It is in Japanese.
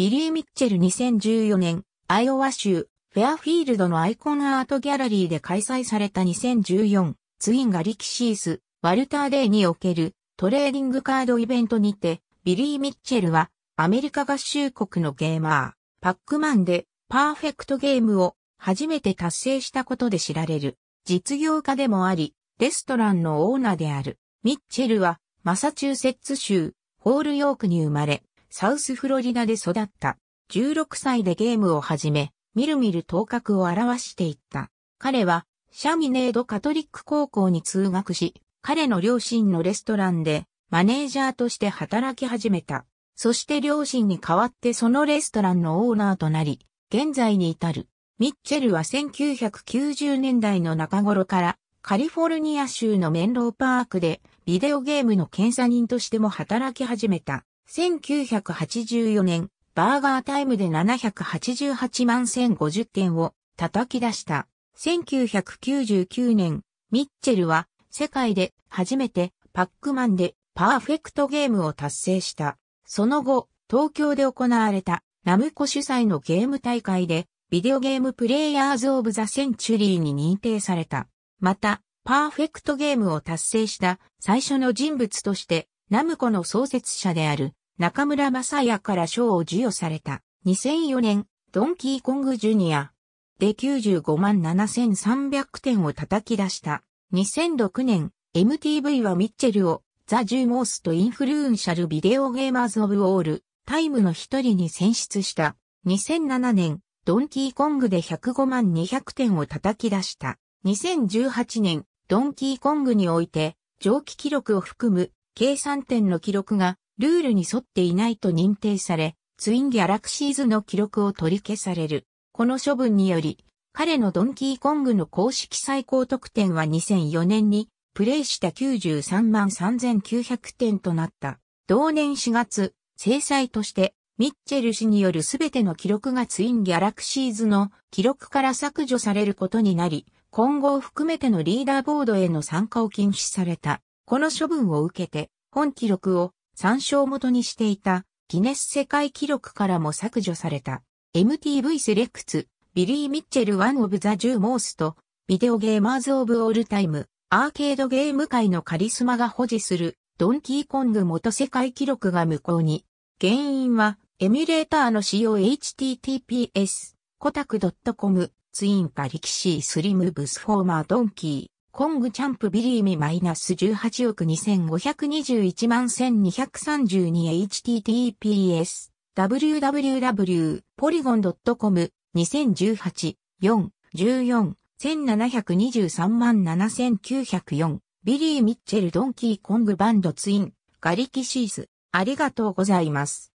ビリー・ミッチェル2014年、アイオワ州、フェアフィールドのアイコンアートギャラリーで開催された2014、ツインガリキシース、ワルターデイにおけるトレーディングカードイベントにて、ビリー・ミッチェルは、アメリカ合衆国のゲーマー、パックマンで、パーフェクトゲームを初めて達成したことで知られる、実業家でもあり、レストランのオーナーである、ミッチェルは、マサチューセッツ州、ホールヨークに生まれ、サウスフロリダで育った。16歳でゲームを始め、みるみる頭角を表していった。彼は、シャミネードカトリック高校に通学し、彼の両親のレストランで、マネージャーとして働き始めた。そして両親に代わってそのレストランのオーナーとなり、現在に至る。ミッチェルは1990年代の中頃からカリフォルニア州のメンローパークでビデオゲームの検査人としても働き始めた。1984年、バーガータイムで788万1050点を叩き出した。1999年、ミッチェルは世界で初めてパックマンでパーフェクトゲームを達成した。その後、東京で行われたナムコ主催のゲーム大会でビデオゲームプレイヤーズ・オブ・ザ・センチュリーに認定された。また、パーフェクトゲームを達成した最初の人物として、ナムコの創設者である中村正也から賞を授与された。2004年、ドンキーコングジュニアで95万7300点を叩き出した。2006年、MTV はミッチェルをザ・ジューモースとインフルーンシャルビデオゲーマーズ・オブ・オール、タイムの一人に選出した。2007年、ドンキーコングで105万200点を叩き出した。2018年、ドンキーコングにおいて、蒸気記録を含む計算点の記録がルールに沿っていないと認定され、ツインギャラクシーズの記録を取り消される。この処分により、彼のドンキーコングの公式最高得点は2004年にプレイした93万3900点となった。同年4月、制裁としてミッチェル氏による全ての記録がツインギャラクシーズの記録から削除されることになり、今後を含めてのリーダーボードへの参加を禁止された。この処分を受けて、本記録を参照元にしていたギネス世界記録からも削除された MTV セレクツビリー・ミッチェル・ワン・オブ・ザ・ジュー・モースとビデオゲーマーズ・オブ・オールタイムアーケードゲーム界のカリスマが保持するドンキーコング元世界記録が無効に原因はエミュレーターの使用 https コタク .com ツインキシースリムブスフォーマードンキーコングチャンプビリーミマイナス18億2521万 1232https www.polygon.com 2018 4 14 1723万7904ビリー・ミッチェル・ドンキー・コング・バンド・ツイン、ガリキシース、ありがとうございます。